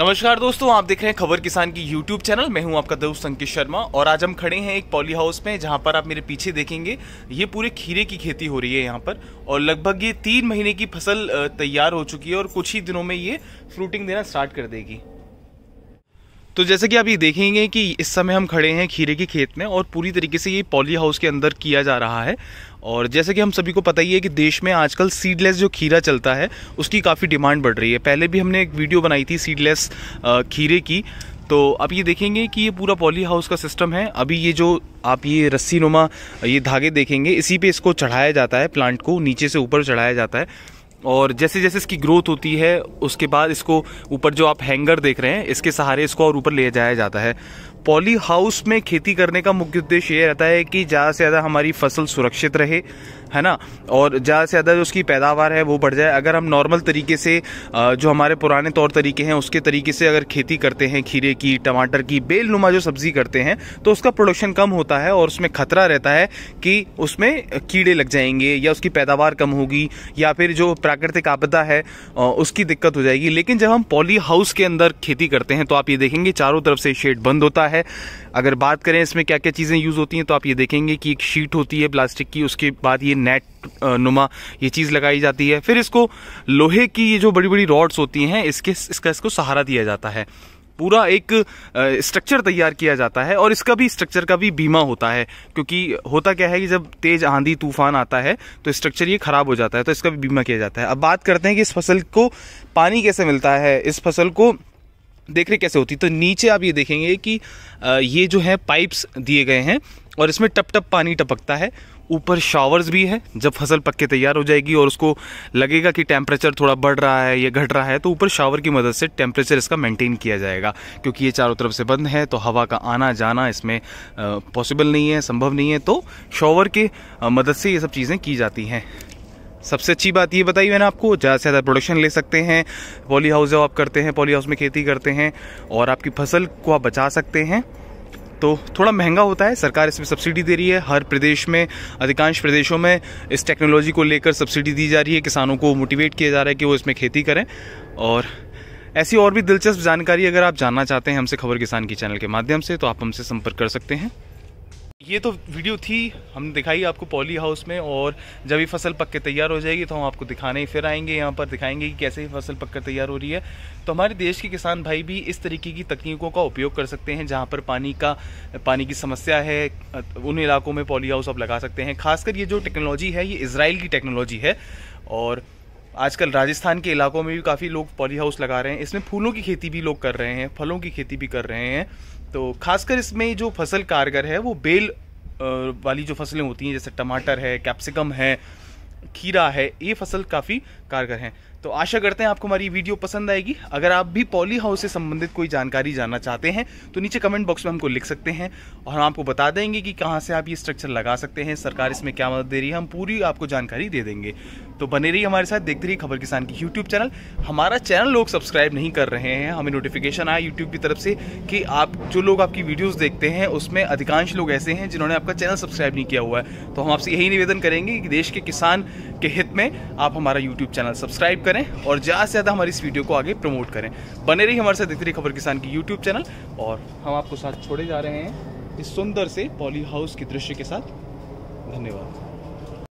नमस्कार दोस्तों आप देख रहे हैं खबर किसान की यूट्यूब चैनल मैं हूं आपका दोस्त संकेत शर्मा और आज हम खड़े हैं एक पॉली हाउस में जहां पर आप मेरे पीछे देखेंगे ये पूरे खीरे की खेती हो रही है यहां पर और लगभग ये तीन महीने की फसल तैयार हो चुकी है और कुछ ही दिनों में ये फ्रूटिंग देना स्टार्ट कर देगी तो जैसे कि आप ये देखेंगे कि इस समय हम खड़े हैं खीरे के खेत में और पूरी तरीके से ये पॉली हाउस के अंदर किया जा रहा है और जैसे कि हम सभी को पता ही है कि देश में आजकल सीडलेस जो खीरा चलता है उसकी काफ़ी डिमांड बढ़ रही है पहले भी हमने एक वीडियो बनाई थी सीडलेस खीरे की तो आप ये देखेंगे कि ये पूरा पॉली हाउस का सिस्टम है अभी ये जो आप ये रस्सी नुमा ये धागे देखेंगे इसी पर इसको चढ़ाया जाता है प्लांट को नीचे से ऊपर चढ़ाया जाता है और जैसे जैसे इसकी ग्रोथ होती है उसके बाद इसको ऊपर जो आप हैंगर देख रहे हैं इसके सहारे इसको और ऊपर ले जाया जाता है पॉली हाउस में खेती करने का मुख्य उद्देश्य ये रहता है कि ज़्यादा से ज़्यादा हमारी फसल सुरक्षित रहे है ना और ज़्यादा से ज़्यादा जो उसकी पैदावार है वो बढ़ जाए अगर हम नॉर्मल तरीके से जो हमारे पुराने तौर तरीके हैं उसके तरीके से अगर खेती करते हैं खीरे की टमाटर की बेल नुमा जो सब्जी करते हैं तो उसका प्रोडक्शन कम होता है और उसमें खतरा रहता है कि उसमें कीड़े लग जाएंगे या उसकी पैदावार कम होगी या फिर जो प्राकृतिक आपदा है उसकी दिक्कत हो जाएगी लेकिन जब हम पॉली हाउस के अंदर खेती करते हैं तो आप ये देखेंगे चारों तरफ से शेड बंद होता है अगर बात करें इसमें क्या क्या चीज़ें यूज़ होती हैं तो आप ये देखेंगे कि एक शीट होती है प्लास्टिक की उसके बाद ये नेट नुमा ये चीज़ लगाई जाती है फिर इसको लोहे की ये जो बड़ी बड़ी रॉड्स होती हैं इसके इसका इसको सहारा दिया जाता है पूरा एक स्ट्रक्चर तैयार किया जाता है और इसका भी स्ट्रक्चर का भी बीमा होता है क्योंकि होता क्या है कि जब तेज आंधी तूफान आता है तो स्ट्रक्चर ये खराब हो जाता है तो इसका भी बीमा किया जाता है अब बात करते हैं कि इस फसल को पानी कैसे मिलता है इस फसल को देख रेख कैसे होती तो नीचे आप ये देखेंगे कि ये जो है पाइप्स दिए गए हैं और इसमें टप टप पानी टपकता है ऊपर शावर्स भी है जब फसल पक के तैयार हो जाएगी और उसको लगेगा कि टेम्परेचर थोड़ा बढ़ रहा है या घट रहा है तो ऊपर शावर की मदद से टेम्परेचर इसका मेंटेन किया जाएगा क्योंकि ये चारों तरफ से बंद है तो हवा का आना जाना इसमें पॉसिबल नहीं है संभव नहीं है तो शावर के मदद से ये सब चीज़ें की जाती हैं सबसे अच्छी बात ये बताई मैंने आपको ज़्यादा से ज़्यादा प्रोडक्शन ले सकते हैं पॉली हाउस आप करते हैं पॉली हाउस में खेती करते हैं और आपकी फसल को आप बचा सकते हैं तो थोड़ा महंगा होता है सरकार इसमें सब्सिडी दे रही है हर प्रदेश में अधिकांश प्रदेशों में इस टेक्नोलॉजी को लेकर सब्सिडी दी जा रही है किसानों को मोटिवेट किया जा रहा है कि वो इसमें खेती करें और ऐसी और भी दिलचस्प जानकारी अगर आप जानना चाहते हैं हमसे खबर किसान की चैनल के माध्यम से तो आप हमसे संपर्क कर सकते हैं ये तो वीडियो थी हम दिखाई आपको पॉली हाउस में और जब ये फसल पक के तैयार हो जाएगी तो हम आपको दिखाने फिर आएंगे यहाँ पर दिखाएंगे कि कैसे ही फसल पक कर तैयार हो रही है तो हमारे देश के किसान भाई भी इस तरीके की तकनीकों का उपयोग कर सकते हैं जहाँ पर पानी का पानी की समस्या है उन इलाकों में पॉली हाउस आप लगा सकते हैं खासकर ये जो टेक्नोलॉजी है ये इसराइल की टेक्नोलॉजी है और आजकल राजस्थान के इलाकों में भी काफ़ी लोग पॉली हाउस लगा रहे हैं इसमें फूलों की खेती भी लोग कर रहे हैं फलों की खेती भी कर रहे हैं तो खासकर इसमें जो फसल कारगर है वो बेल वाली जो फसलें होती हैं जैसे टमाटर है कैप्सिकम है खीरा है ये फसल काफ़ी कारगर हैं तो आशा करते हैं आपको हमारी वीडियो पसंद आएगी अगर आप भी पॉली हाउस से संबंधित कोई जानकारी जानना चाहते हैं तो नीचे कमेंट बॉक्स में हमको लिख सकते हैं और हम आपको बता देंगे कि कहाँ से आप ये स्ट्रक्चर लगा सकते हैं सरकार इसमें क्या मदद दे रही है हम पूरी आपको जानकारी दे देंगे तो बने रहिए हमारे साथ देखते रहिए खबर किसान की यूट्यूब चैनल हमारा चैनल लोग सब्सक्राइब नहीं कर रहे हैं हमें नोटिफिकेशन आया यूट्यूब की तरफ से कि आप जो लोग आपकी वीडियोज़ देखते हैं उसमें अधिकांश लोग ऐसे हैं जिन्होंने आपका चैनल सब्सक्राइब नहीं किया हुआ है तो हम आपसे यही निवेदन करेंगे कि देश के किसान के हित में आप हमारा यूट्यूब चैनल सब्सक्राइब करें और ज़्यादा से ज़्यादा हमारी इस वीडियो को आगे प्रमोट करें बने रही हमारे साथ दिखती खबर किसान की यूट्यूब चैनल और हम आपको साथ छोड़े जा रहे हैं इस सुंदर से पॉली हाउस के दृश्य के साथ धन्यवाद